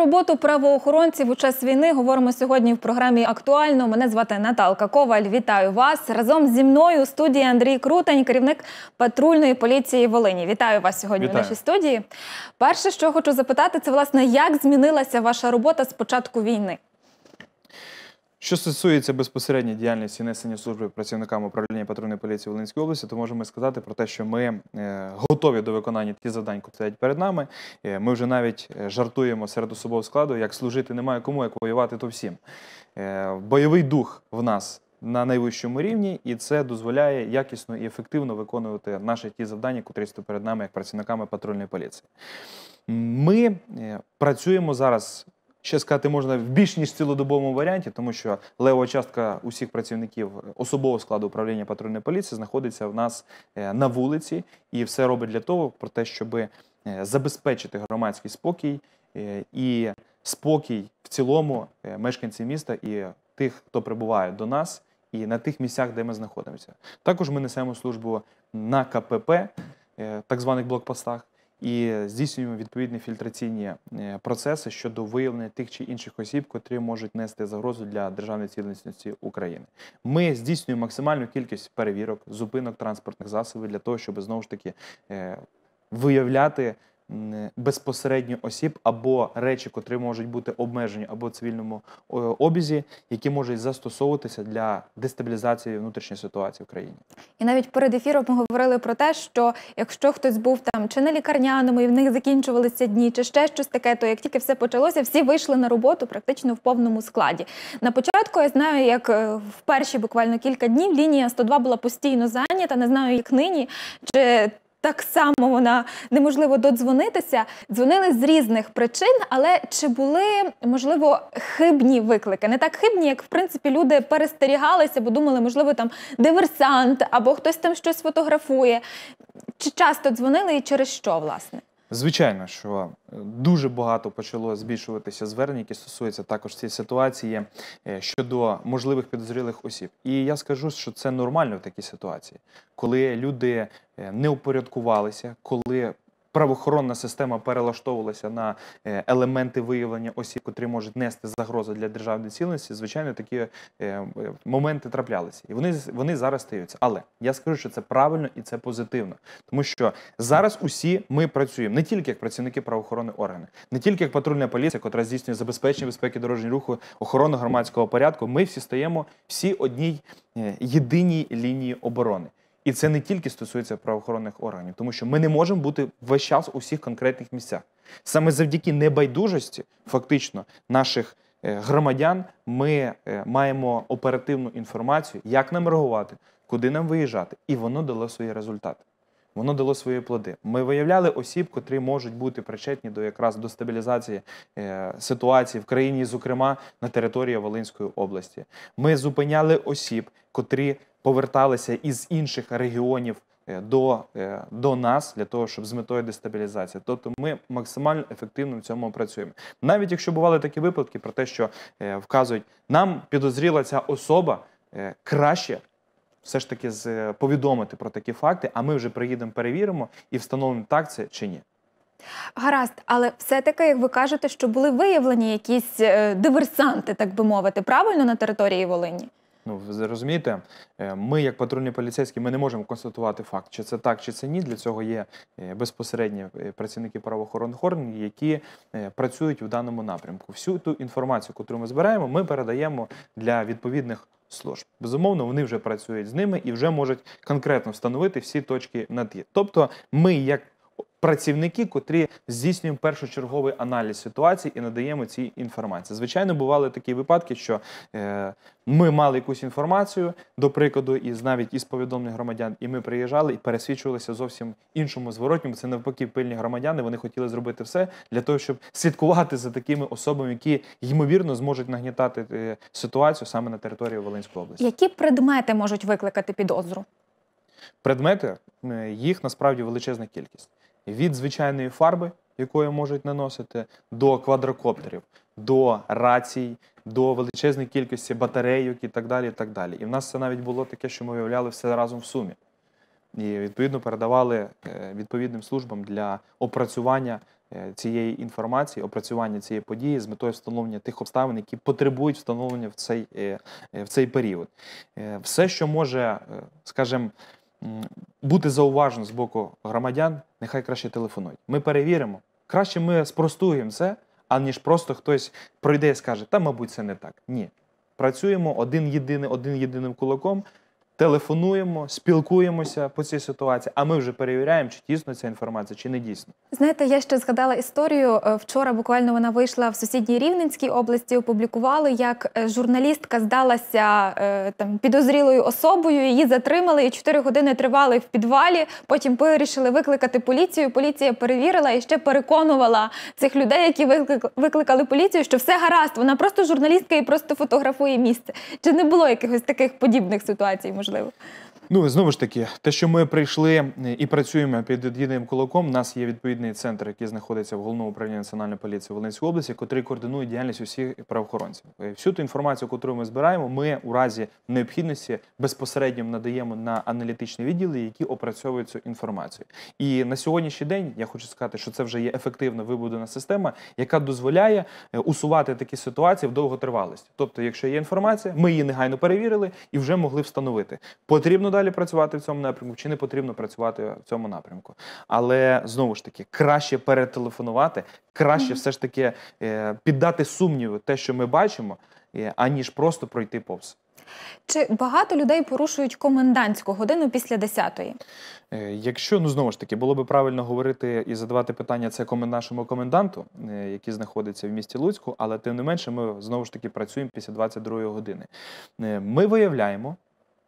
роботу правоохоронців у час війни говоримо сьогодні в програмі актуально. Мене звати Наталка Коваль. Вітаю вас разом зі мною у студії Андрій Крутень, керівник патрульної поліції Волині. Вітаю вас сьогодні Вітаю. в нашій студії. Перше, що хочу запитати, це власне як змінилася ваша робота з початку війни. Що стосується безпосередньо діяльності несення служби працівниками управління патрульної поліції Волинської області, то можемо сказати про те, що ми е, готові до виконання ті завдань, які стоять перед нами. Е, ми вже навіть е, жартуємо серед особового складу, як служити немає кому, як воювати, то всім. Бойовий дух в нас. На найвищому рівні, і це дозволяє якісно і ефективно виконувати наші ті завдання, котрі стоять перед нами як працівниками патрульної поліції. Ми працюємо зараз ще сказати можна в більш ніж цілодобовому варіанті, тому що лева частка усіх працівників особового складу управління патрульної поліції знаходиться в нас е, на вулиці і все робить для того, про те, щоб е, забезпечити громадський спокій е, і спокій в цілому мешканців міста і тих, хто прибуває до нас, і на тих місцях, де ми знаходимося. Також ми несемо службу на КПП, так званих блокпостах і здійснюємо відповідні фільтраційні е, процеси щодо виявлення тих чи інших осіб, котрі можуть нести загрозу для державної цілісності України. Ми здійснюємо максимальну кількість перевірок, зупинок транспортних засобів для того, щоб знову ж таки е, виявляти. Е, безпосередньо осіб або речі, котрі можуть бути обмежені або в цивільному обізі, які можуть застосовуватися для дестабілізації внутрішньої ситуації в країні. І навіть перед ефіром ми говорили про те, що якщо хтось був там чи на лікарняному, і в них закінчувалися дні, чи ще щось таке, то як тільки все почалося, всі вийшли на роботу практично в повному складі. На початку я знаю, як е, в перші буквально кілька днів лінія 102 була постійно зайнята. Не знаю, як нині чи так само вона неможливо додзвонитися. Дзвонили з різних причин, але чи були можливо хибні виклики? Не так хибні, як в принципі люди перестерігалися, бо думали, можливо, там диверсант або хтось там щось фотографує. Чи часто дзвонили і через що, власне? Звичайно, що е, дуже багато почало збільшуватися звернення, які стосуються також цієї ситуації е, щодо можливих підозрілих осіб. І я скажу, що це нормально в такій ситуації, коли люди е, не упорядкувалися, коли правоохоронна система перелаштовувалася на е, елементи виявлення осіб, котрі можуть нести загрозу для державної цілісності, звичайно, такі е, е, моменти траплялися, і вони вони зараз стаються. Але я скажу, що це правильно і це позитивно, тому що зараз усі ми працюємо не тільки як працівники правоохоронних органи, не тільки як патрульна поліція, котра здійснює забезпечення безпеки дорожнього руху, охорону громадського порядку. Ми всі стаємо всі одній єдиній лінії оборони. І це не тільки стосується правоохоронних органів, тому що ми не можемо бути весь час у всіх конкретних місцях. Саме завдяки небайдужості, фактично, наших е, громадян, ми е, маємо оперативну інформацію, як нам реагувати, куди нам виїжджати, і воно дало свої результати. Воно дало свої плоди. Ми виявляли осіб, котрі можуть бути причетні до якраз до стабілізації е, ситуації в країні, зокрема на території Волинської області. Ми зупиняли осіб, котрі поверталися із інших регіонів е, до е, до нас для того, щоб з метою дестабілізації. Тобто ми максимально ефективно в цьому працюємо. Навіть якщо бували такі випадки, про те, що е, вказують, нам підозріла ця особа краще. Все ж таки повідомити про такі факти, а ми вже приїдемо, перевіримо і встановимо так це чи ні. Гаразд, але все-таки, як ви кажете, що були виявлені якісь диверсанти, так би мовити, правильно на території Волині? Ну ви розумієте, е, ми, як патрульні поліцейські, ми не можемо констатувати факт, чи це так, чи це ні. Для цього є е, безпосередні е, працівники правоохоронних органів, які працюють в даному напрямку. Всю ту інформацію, яку ми збираємо, ми передаємо для відповідних служб. Безумовно, вони вже працюють з ними і вже можуть конкретно встановити всі точки над «і». Тобто, ми як працівники, котрі здійснюємо першочерговий аналіз ситуації і надаємо ці інформації. Звичайно, бували такі випадки, що е, ми мали якусь інформацію, до прикладу, із навіть із повідомлень громадян, і ми приїжджали і пересвідчувалися зовсім іншому зворотньому. Це навпаки пильні громадяни. Вони хотіли зробити все для того, щоб слідкувати за такими особами, які ймовірно зможуть нагнітати е, ситуацію саме на території Волинської області. Які предмети можуть викликати підозру? Предмети е, їх насправді величезна кількість від звичайної фарби, якою можуть наносити, до квадрокоптерів, до рацій, до величезної кількості батарейок і так далі. І так далі. І в нас це навіть було таке, що ми виявляли все разом в сумі. І відповідно передавали е, відповідним службам для опрацювання е, цієї інформації, опрацювання цієї події з метою встановлення тих обставин, які потребують встановлення в цей е, в цей період. Все, що може, скажімо, бути зауважено з боку громадян, нехай краще телефонують. Ми перевіримо. Краще ми спростуємо це, аніж просто хтось пройде і скаже, та, мабуть, це не так. Ні. Працюємо один єдиний, один єдиним кулаком, телефонуємо, спілкуємося по цій ситуації, а ми вже перевіряємо, чи дійсно ця інформація, чи не дійсно. Знаєте, я ще згадала історію. Е, вчора буквально вона вийшла в сусідній Рівненській області. Опублікували, як е, журналістка здалася е, там підозрілою особою. Її затримали і 4 години тривали в підвалі. Потім вирішили викликати поліцію. Поліція перевірила і ще переконувала цих людей, які викликали поліцію, що все гаразд. Вона просто журналістка і просто фотографує місце. Чи не було якихось таких подібних ситуацій? Можливо? możliwe. Ну знову ж таки, те, що ми прийшли е, і працюємо під єдиним кулаком, у нас є відповідний центр, який знаходиться в головному управлінні національної поліції Волинської області, який координує діяльність усіх правоохоронців. Всю ту інформацію, яку ми збираємо, ми у разі необхідності безпосередньо надаємо на аналітичні відділи, які опрацьовують цю інформацію. І на сьогоднішній день я хочу сказати, що це вже є ефективно вибудена система, яка дозволяє е, усувати такі ситуації в довготривалості. Тобто, якщо є інформація, ми її негайно перевірили і вже могли встановити. Потрібно далі працювати в цьому напрямку, чи не потрібно працювати в цьому напрямку. Але знову ж таки, краще перетелефонувати, краще все ж таки е, піддати сумніву те, що ми бачимо, е, аніж просто пройти повз. Чи багато людей порушують комендантську годину після 10 е, Якщо ну знову ж таки було би правильно говорити і задавати питання це нашому коменданту, який знаходиться в місті Луцьку, але тим не менше, ми знову ж таки працюємо після 22 години. Ми виявляємо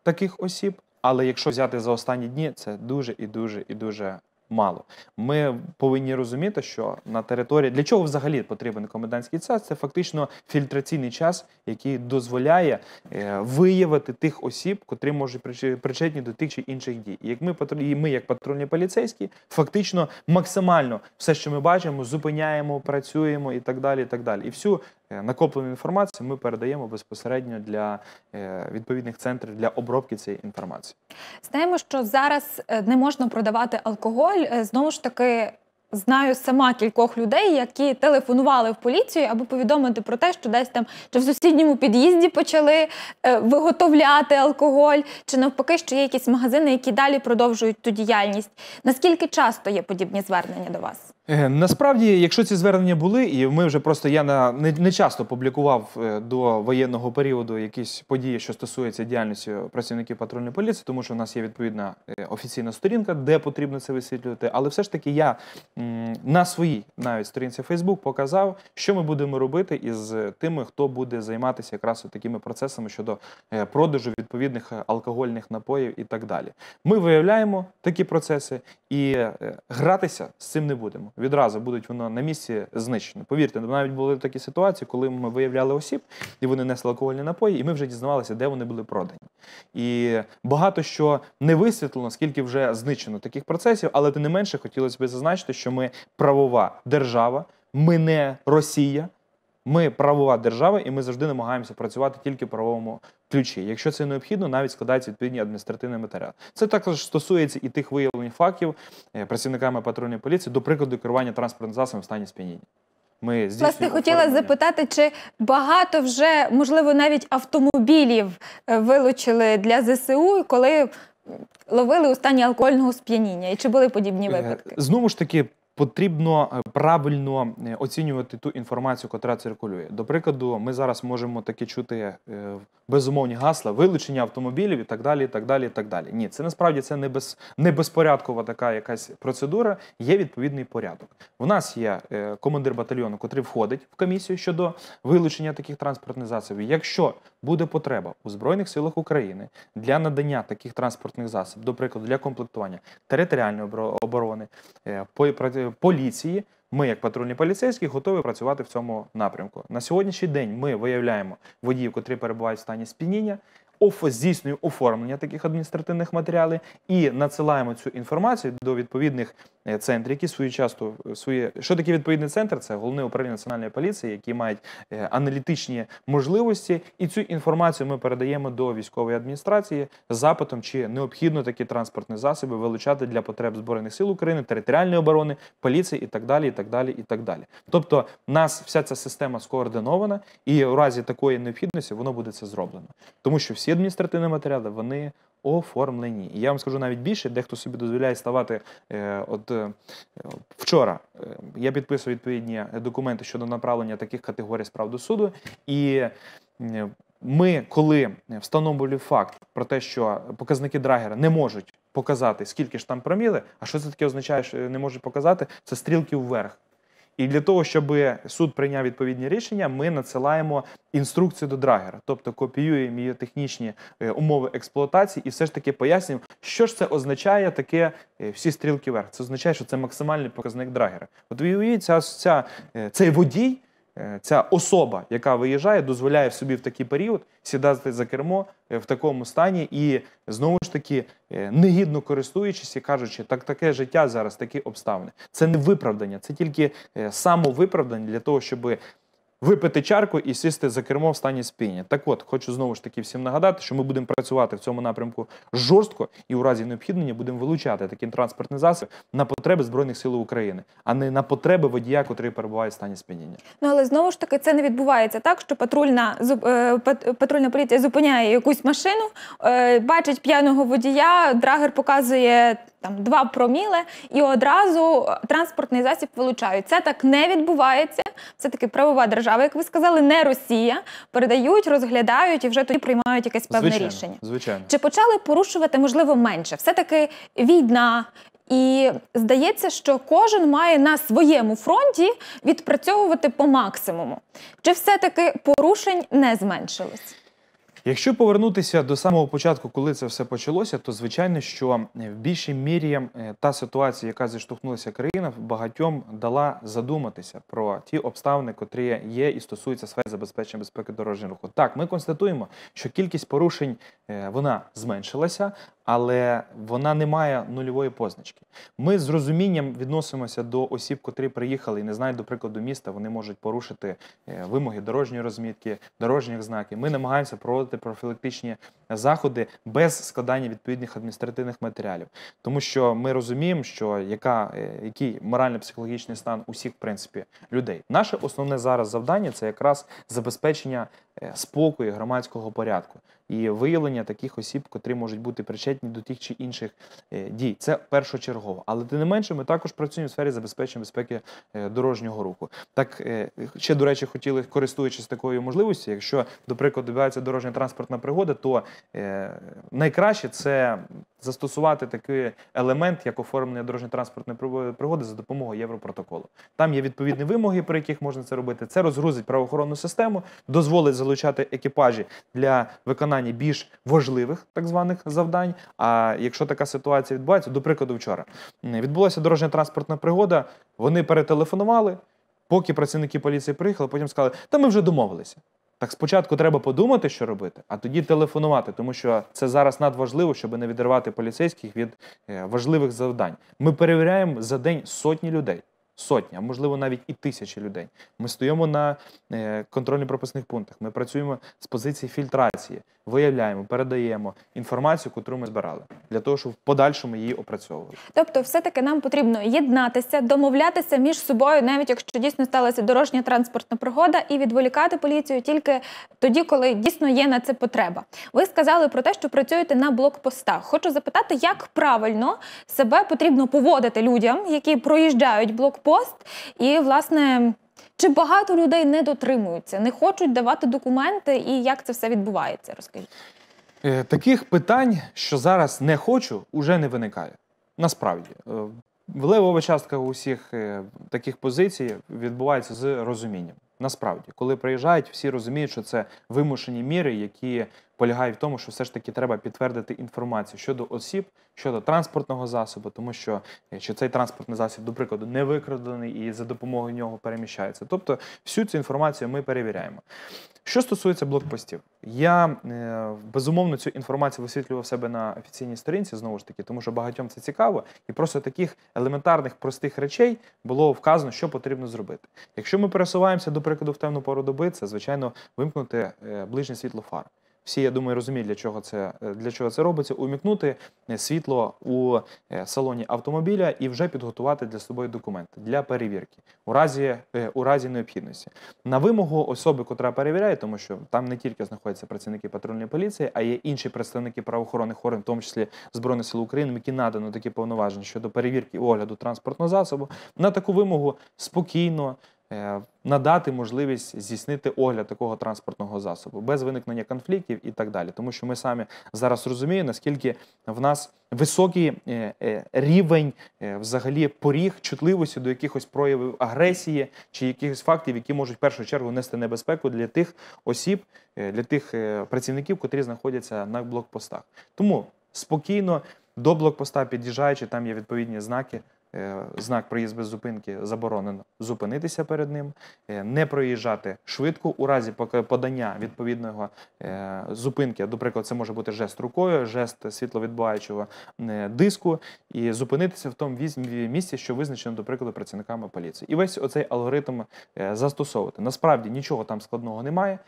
таких осіб. Але якщо взяти за останні дні, це дуже і дуже і дуже мало. Ми повинні розуміти, що на території для чого взагалі потрібен комендантський час, це фактично фільтраційний час, який дозволяє е, виявити тих осіб, котрі можуть причетні до тих чи інших дій. І Як ми і ми, як патрульні поліцейські, фактично максимально все, що ми бачимо, зупиняємо, працюємо і так далі. І так далі. І всю Е, накоплену інформацію ми передаємо безпосередньо для е, відповідних центрів для обробки цієї інформації. Знаємо, що зараз е, не можна продавати алкоголь. Знову ж таки. Знаю сама кількох людей, які телефонували в поліцію, аби повідомити про те, що десь там чи в сусідньому під'їзді почали виготовляти алкоголь, чи навпаки, що є якісь магазини, які далі продовжують ту діяльність. Наскільки часто є подібні звернення до вас? Е, насправді, якщо ці звернення були, і ми вже просто я на не, не часто публікував е, до воєнного періоду якісь події, що стосуються діяльності працівників патрульної поліції, тому що в нас є відповідна е, офіційна сторінка, де потрібно це висвітлювати. Але все ж таки я на своїй навіть сторінці Фейсбук показав, що ми будемо робити із тими, хто буде займатися якраз такими процесами щодо продажу відповідних алкогольних напоїв і так далі. Ми виявляємо такі процеси і гратися з цим не будемо відразу будуть воно на місці знищені. Повірте, навіть були такі ситуації, коли ми виявляли осіб, і вони несли алкогольні напої, і ми вже дізнавалися, де вони були продані. І багато що не висвітлено, скільки вже знищено таких процесів, але тим не менше хотілося б зазначити, що ми правова держава, ми не Росія. Ми правова держава, і ми завжди намагаємося працювати тільки в правовому ключі. Якщо це необхідно, навіть складається відповідні адміністративні матеріали. Це також стосується і тих виявлень фактів е, працівниками патрульної поліції, до прикладу, керування транспортним засобом в стані сп'яніння. власне хотіла запитати, чи багато вже можливо навіть автомобілів е, вилучили для ЗСУ, коли ловили у стані алкогольного сп'яніння, і чи були подібні е, випадки? Знову ж таки. Потрібно е, правильно е, оцінювати ту інформацію, яка циркулює. До прикладу, ми зараз можемо таки чути е, безумовні гасла, вилучення автомобілів і так далі. і так далі, і так далі. Ні, це насправді це не без не безпорядкова така якась процедура. Є відповідний порядок. У нас є командир батальйону, котрий входить в комісію щодо вилучення таких транспортних засобів. Якщо буде потреба у Збройних силах України для надання таких транспортних засобів, до прикладу, для комплектування територіальної оборони е, поліції. Ми, як патрульні поліцейські, готові працювати в цьому напрямку. На сьогоднішній день ми виявляємо водіїв, котрі перебувають в стані сп'яніння, здійснює оформлення таких адміністративних матеріалів і надсилаємо цю інформацію до відповідних Е, центр, які свою часто е, своє, що таке відповідний центр? Це головне управління національної поліції, які мають е, аналітичні можливості, і цю інформацію ми передаємо до військової адміністрації з запитом, чи необхідно такі транспортні засоби вилучати для потреб збройних сил України, територіальної оборони, поліції і так далі. І так далі, і так далі. Тобто, нас вся ця система скоординована, і у разі такої необхідності воно буде це зроблено, тому що всі адміністративні матеріали вони оформлені. І я вам скажу навіть більше, дехто собі дозволяє ставати. Е, от е, вчора е, я підписую відповідні документи щодо направлення таких категорій справ до суду і. Е, ми, коли встановлю факт про те, що показники драгера не можуть показати, скільки ж там проміли, а що це таке означає, що не можуть показати, це стрілки вверх. І для того, щоб суд прийняв відповідні рішення, ми надсилаємо інструкцію до драгера, тобто копіюємо її технічні е, умови експлуатації і все ж таки пояснюємо, що ж це означає таке е, всі стрілки вверх. Це означає, що це максимальний показник драгера. От уявіть, ця, ця, е, цей водій. Е, ця особа, яка виїжджає, дозволяє собі в такий період сідати за кермо е, в такому стані і знову ж таки е, негідно користуючись і кажучи, так таке життя зараз такі обставини. Це не виправдання, це тільки самовиправдання для того, щоби випити чарку і сісти за кермо в стані спіння. Так от, хочу знову ж таки всім нагадати, що ми будемо працювати в цьому напрямку жорстко і у разі необхіднення будемо вилучати такі транспортні засоби на потреби Збройних сил України, а не на потреби водія, який перебуває в стані сп'яніння. Ну але знову ж таки це не відбувається так, що патрульна е, патрульна поліція зупиняє якусь машину, е, бачить п'яного водія, драгер показує там два проміли, і одразу е, транспортний засіб вилучають. Це так не відбувається. Все таки правова держава, як ви сказали, не Росія. Передають, розглядають і вже тоді приймають якесь певне звичайно, рішення. Звичайно, чи почали порушувати можливо менше? Все таки війна. І здається, що кожен має на своєму фронті відпрацьовувати по максимуму. Чи все-таки порушень не зменшилось? Якщо повернутися до самого початку, коли це все почалося, то звичайно, що е, в більшій мірі е, та ситуація, яка зіштовхнулася країна, багатьом дала задуматися про ті обставини, котрі є і стосуються сфери забезпечення безпеки дорожнього руху. Так, ми констатуємо, що кількість порушень е, вона зменшилася, але вона не має нульової позначки. Ми з розумінням відносимося до осіб, котрі приїхали і не знають, до прикладу, міста. Вони можуть порушити е, вимоги дорожньої розмітки, дорожніх знаків. Ми намагаємося проводити профілактичні заходи без складання відповідних адміністративних матеріалів, тому що ми розуміємо, що яка е, який морально-психологічний стан усіх в принципі людей. Наше основне зараз завдання це якраз забезпечення е, спокою громадського порядку і виявлення таких осіб, котрі можуть бути причетні до тих чи інших е, дій. Це першочергово. Але тим не менше, ми також працюємо в сфері забезпечення безпеки е, дорожнього руху. Так е, ще до речі, хотіли, користуючись такою можливістю, якщо до прикладу відбувається дорожня транспортна пригода, то найкраще це застосувати такий елемент, як оформлення дорожньо-транспортної пригоди за допомогою Європротоколу. Там є відповідні вимоги, при яких можна це робити. Це розгрузить правоохоронну систему, дозволить залучати екіпажі для виконання більш важливих так званих завдань. А якщо така ситуація відбувається, до прикладу, вчора відбулася дорожньо-транспортна пригода. Вони перетелефонували. Поки працівники поліції приїхали, потім сказали, та ми вже домовилися. Так спочатку треба подумати, що робити, а тоді телефонувати, тому що це зараз надважливо, щоб не відривати поліцейських від е, важливих завдань. Ми перевіряємо за день сотні людей сотні, а можливо навіть і тисячі людей. Ми стоїмо на е, контрольно-пропускних пунктах. Ми працюємо з позиції фільтрації, виявляємо, передаємо інформацію, яку ми збирали, для того, щоб в подальшому її опрацьовували. Тобто, все таки нам потрібно єднатися, домовлятися між собою, навіть якщо дійсно сталася дорожня транспортна пригода, і відволікати поліцію тільки тоді, коли дійсно є на це потреба. Ви сказали про те, що працюєте на блокпостах. Хочу запитати, як правильно себе потрібно поводити людям, які проїжджають блок блокпост. І, власне, чи багато людей не дотримуються, не хочуть давати документи, і як це все відбувається? Розкажіть. Е, таких питань, що зараз не хочу, уже не виникає. Насправді. в е, Влевова частка усіх е, таких позицій відбувається з розумінням. Насправді, коли приїжджають, всі розуміють, що це вимушені міри, які полягає в тому, що все ж таки треба підтвердити інформацію щодо осіб, щодо транспортного засобу, тому що чи цей транспортний засіб, до прикладу, не викрадений і за допомогою нього переміщається. Тобто, всю цю інформацію ми перевіряємо. Що стосується блокпостів, я е, безумовно цю інформацію висвітлював себе на офіційній сторінці знову ж таки, тому що багатьом це цікаво, і просто таких елементарних простих речей було вказано, що потрібно зробити. Якщо ми пересуваємося, до прикладу, в темну пору доби, це звичайно вимкнути е, ближнє світло фар всі, я думаю, розуміють, для чого це е, для чого це робиться. Умікнути е, світло у е, салоні автомобіля і вже підготувати для собою документи для перевірки у разі у разі необхідності. На вимогу особи, котра перевіряє, тому що там не тільки знаходяться працівники патрульної поліції, а є інші представники правоохоронних органів, в тому числі збройних сил України, які надано такі повноваження щодо перевірки огляду транспортного засобу. На таку вимогу спокійно. Е, надати можливість здійснити огляд такого транспортного засобу без виникнення конфліктів і так далі, тому що ми самі зараз розуміємо, наскільки в нас високий е, е, рівень взагалі поріг чутливості до якихось проявів агресії чи якихось фактів, які можуть в першу чергу нести небезпеку для тих осіб, для тих працівників, котрі знаходяться на блокпостах. Тому спокійно до блокпоста під'їжджаючи, там є відповідні знаки. Е, знак проїзд без зупинки заборонено зупинитися перед ним, е, не проїжджати швидко у разі подання відповідного е, зупинки. До прикладу, це може бути жест рукою, жест світловідбуваючого диску, і зупинитися в тому місці, що визначено, до прикладу, працівниками поліції. І весь оцей алгоритм застосовувати. Насправді нічого там складного немає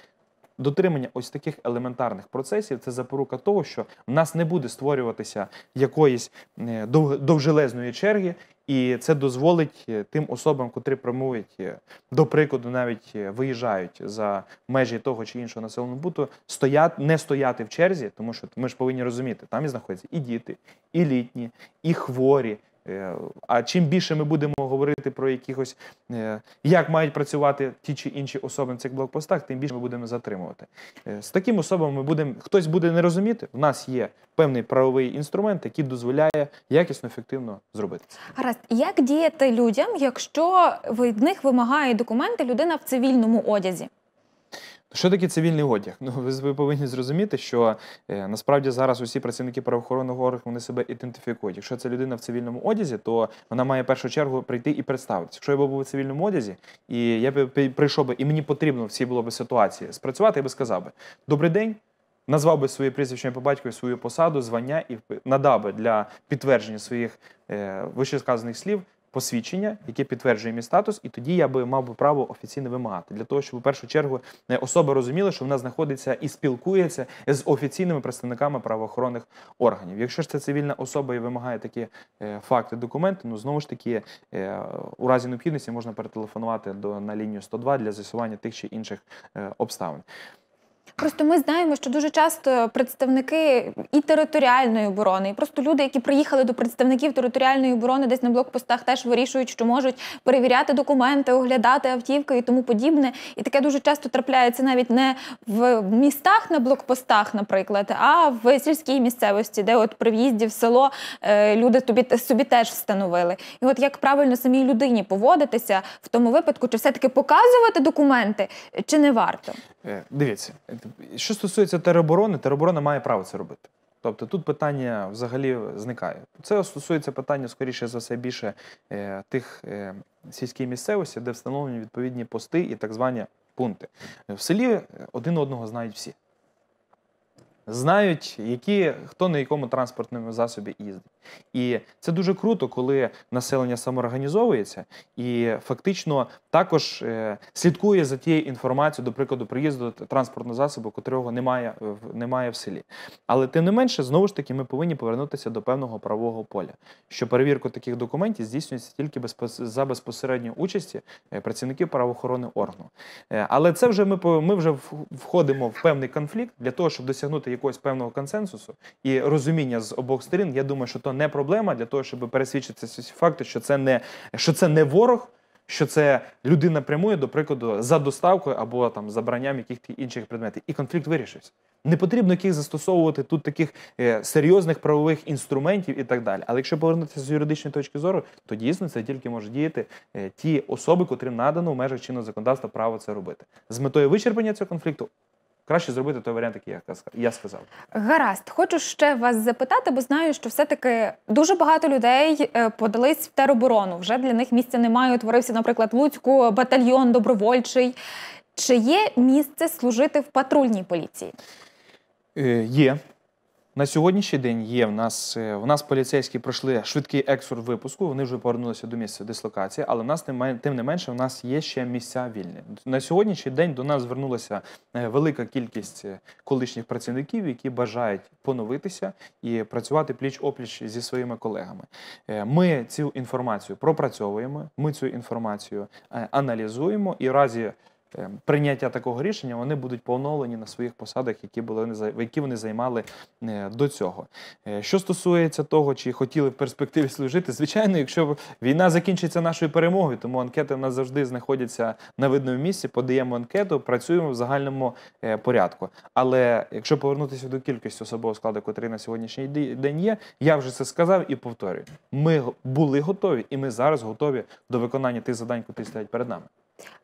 дотримання ось таких елементарних процесів це запорука того, що в нас не буде створюватися якоїсь е, довжелезної черги, і це дозволить е, тим особам, котрі прямують е, до прикладу, навіть виїжджають за межі того чи іншого населеного буту, стояти не стояти в черзі, тому що ми ж повинні розуміти, там і знаходяться і діти, і літні, і хворі. Е, а чим більше ми будемо говорити про якихось, е, як мають працювати ті чи інші особи на цих блокпостах, тим більше ми будемо затримувати. Е, з таким особами. ми будемо хтось буде не розуміти. в нас є певний правовий інструмент, який дозволяє якісно ефективно зробити. Гаразд, як діяти людям, якщо від них вимагає документи людина в цивільному одязі? Що таке цивільний одяг? Ну ви повинні зрозуміти, що е, насправді зараз усі працівники правоохоронного органу вони себе ідентифікують. Якщо це людина в цивільному одязі, то вона має в першу чергу прийти і представитися. Якщо я був у цивільному одязі, і я б прийшов би, і мені потрібно в цій було б ситуації спрацювати, я би сказав би добрий день. Назвав би своє прізвище по батькові свою посаду, звання і надав би для підтвердження своїх е, вищесказаних слів посвідчення, яке підтверджує мій статус, і тоді я би мав би право офіційно вимагати для того, щоб у першу чергу особа розуміла, що вона знаходиться і спілкується з офіційними представниками правоохоронних органів. Якщо ж це цивільна особа і вимагає такі е, факти, документи, ну знову ж таки е, у разі необхідності можна перетелефонувати до на лінію 102 для з'ясування тих чи інших е, обставин. Просто ми знаємо, що дуже часто представники і територіальної оборони, і просто люди, які приїхали до представників територіальної оборони, десь на блокпостах теж вирішують, що можуть перевіряти документи, оглядати автівки і тому подібне. І таке дуже часто трапляється навіть не в містах на блокпостах, наприклад, а в сільській місцевості, де от при в'їзді в село е, люди тобі собі теж встановили. І от як правильно самій людині поводитися в тому випадку, чи все таки показувати документи, чи не варто? Е, дивіться. Що стосується тероборони, тероборона має право це робити. Тобто тут питання взагалі зникає. Це стосується питання, скоріше за все, більше е, тих е, сільській місцевості, де встановлені відповідні пости і так звані пункти. В селі один одного знають всі знають, які хто на якому транспортному засобі їздить. І це дуже круто, коли населення самоорганізовується і фактично також е, слідкує за тією інформацією, до прикладу, приїзду транспортного засобу, котрого немає немає в селі. Але тим не менше, знову ж таки, ми повинні повернутися до певного правового поля, що перевірку таких документів здійснюється тільки безпос... за безпосередньої участі е, працівників правоохоронного органу. Е, але це вже ми ми вже входимо в певний конфлікт для того, щоб досягнути якогось певного консенсусу і розуміння з обох сторін, я думаю, що то не проблема для того, щоб пересвідчитися факти, що це не що це не ворог. Що це людина прямує, до прикладу, за доставкою або там забранням якихось інших предметів, і конфлікт вирішився. Не потрібно яких застосовувати тут таких е, серйозних правових інструментів і так далі. Але якщо повернутися з юридичної точки зору, то дійсно це тільки можуть діяти е, ті особи, котрі надано в межах чинного законодавства право це робити з метою вичерпання цього конфлікту краще зробити той варіант, який я сказав. Гаразд, хочу ще вас запитати, бо знаю, що все-таки дуже багато людей е, подались в тероборону. Вже для них місця немає. Утворився, наприклад, Луцьку батальйон добровольчий. Чи є місце служити в патрульній поліції? Е, є на сьогоднішній день є в нас е, в нас поліцейські пройшли швидкий екскурс випуску. Вони вже повернулися до місця дислокації, але в нас тим не менше в нас є ще місця вільні. На сьогоднішній день до нас звернулася е, велика кількість е, колишніх працівників, які бажають поновитися і працювати пліч опліч зі своїми колегами. Ми цю інформацію пропрацьовуємо. Ми цю інформацію аналізуємо і разі. Ем, прийняття такого рішення вони будуть поновлені на своїх посадах, які були які вони займали е, до цього. Е, що стосується того, чи хотіли в перспективі служити, звичайно, якщо війна закінчиться нашою перемогою, тому анкети в нас завжди знаходяться на видному місці. Подаємо анкету, працюємо в загальному е, порядку. Але якщо повернутися до кількості особового складу, котрий на сьогоднішній день є, я вже це сказав і повторюю. Ми були готові, і ми зараз готові до виконання тих завдань, які стоять перед нами.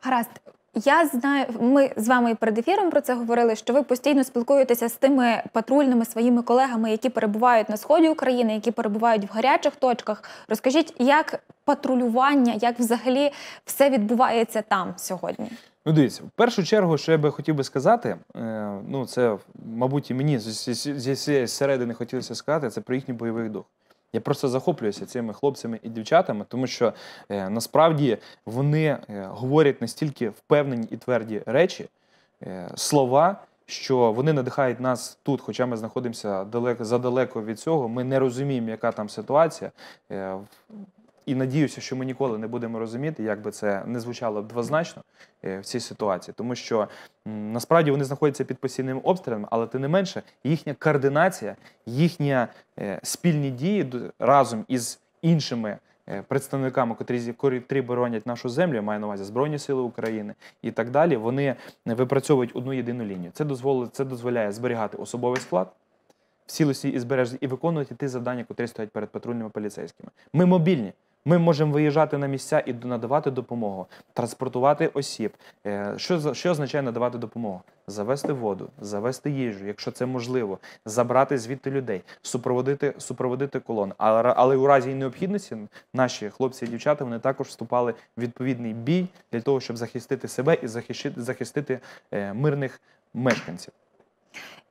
Гаразд, я знаю, ми з вами перед ефіром про це говорили. Що ви постійно спілкуєтеся з тими патрульними своїми колегами, які перебувають на сході України, які перебувають в гарячих точках? Розкажіть, як патрулювання, як взагалі все відбувається там сьогодні? Ну, дивіться, в першу чергу, що я би хотів би сказати, е, ну це мабуть і мені зі середини хотілося сказати, це про їхній бойовий дух. Я просто захоплююся цими хлопцями і дівчатами, тому що е, насправді вони е, говорять настільки впевнені і тверді речі, е, слова, що вони надихають нас тут, хоча ми знаходимося далеко задалеко від цього. Ми не розуміємо, яка там ситуація. Е, і надіюся, що ми ніколи не будемо розуміти, як би це не звучало двозначно е, в цій ситуації, тому що насправді вони знаходяться під постійним обстрілом, але тим не менше їхня координація, їхні е, спільні дії разом із іншими. Е, представниками, котрі котрі боронять нашу землю, маю на увазі Збройні Сили України і так далі, вони випрацьовують одну єдину лінію. Це дозволить це дозволяє зберігати особовий склад в цілості і збережні і виконувати ті завдання, котрі стоять перед патрульними поліцейськими. Ми мобільні. Ми можемо виїжджати на місця і надавати допомогу, транспортувати осіб. Е, що що означає надавати допомогу? Завести воду, завести їжу, якщо це можливо, забрати звідти людей, супроводити супроводити колон. Але але у разі необхідності наші хлопці і дівчата вони також вступали в відповідний бій для того, щоб захистити себе і захистити захистити е, мирних мешканців.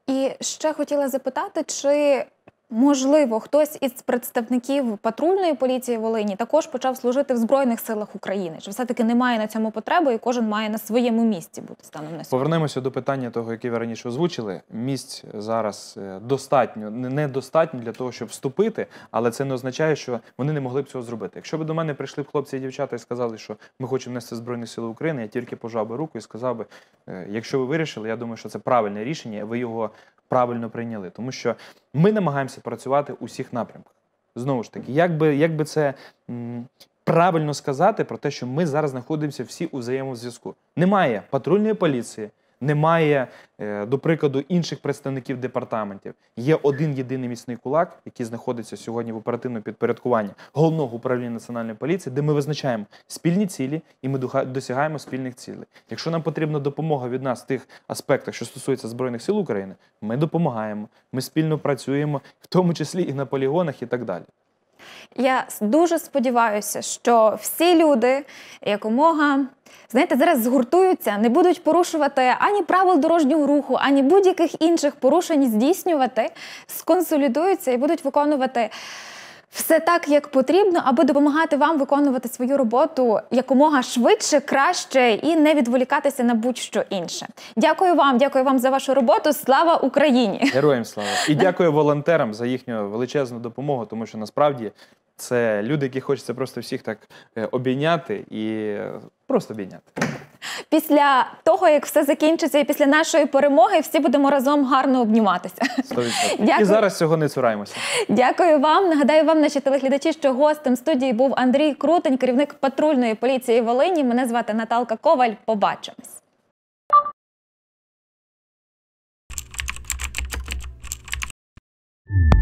І ще хотіла запитати, чи Можливо, хтось із представників патрульної поліції Волині також почав служити в Збройних силах України. Чи все-таки немає на цьому потреби, і кожен має на своєму місці бути станом на Повернемося до питання того, яке ви раніше озвучили. Місць зараз е, достатньо недостатньо для того, щоб вступити, але це не означає, що вони не могли б цього зробити. Якщо б до мене прийшли б хлопці і дівчата і сказали, що ми хочемо нести збройні сили України, я тільки пожав би руку і сказав би: е, якщо ви вирішили, я думаю, що це правильне рішення. Ви його правильно прийняли, тому що ми намагаємося працювати у всіх напрямках. Знову ж таки, як би, як би це м, правильно сказати про те, що ми зараз знаходимося всі у взаємозв'язку. Немає патрульної поліції, немає, е, до прикладу, інших представників департаментів. Є один єдиний міцний кулак, який знаходиться сьогодні в оперативному підпорядкуванні головного управління національної поліції, де ми визначаємо спільні цілі і ми досягаємо спільних цілей. Якщо нам потрібна допомога від нас в тих аспектах, що стосується збройних сил України, ми допомагаємо, ми спільно працюємо, в тому числі і на полігонах, і так далі. Я дуже сподіваюся, що всі люди якомога знаєте, зараз згуртуються, не будуть порушувати ані правил дорожнього руху, ані будь-яких інших порушень здійснювати, сконсолідуються і будуть виконувати все так, як потрібно, аби допомагати вам виконувати свою роботу якомога швидше, краще і не відволікатися на будь-що інше. Дякую вам, дякую вам за вашу роботу. Слава Україні! Героям слава і дякую волонтерам за їхню величезну допомогу, тому що насправді. Це люди, які хочеться просто всіх так е, обійняти і е, просто обійняти після того, як все закінчиться, і після нашої перемоги всі будемо разом гарно обніматися. 100%. Дякую. І зараз цього не цураємося. Дякую вам. Нагадаю вам, наші телеглядачі, що гостем студії був Андрій Крутень, керівник патрульної поліції Волині. Мене звати Наталка Коваль. Побачимось. you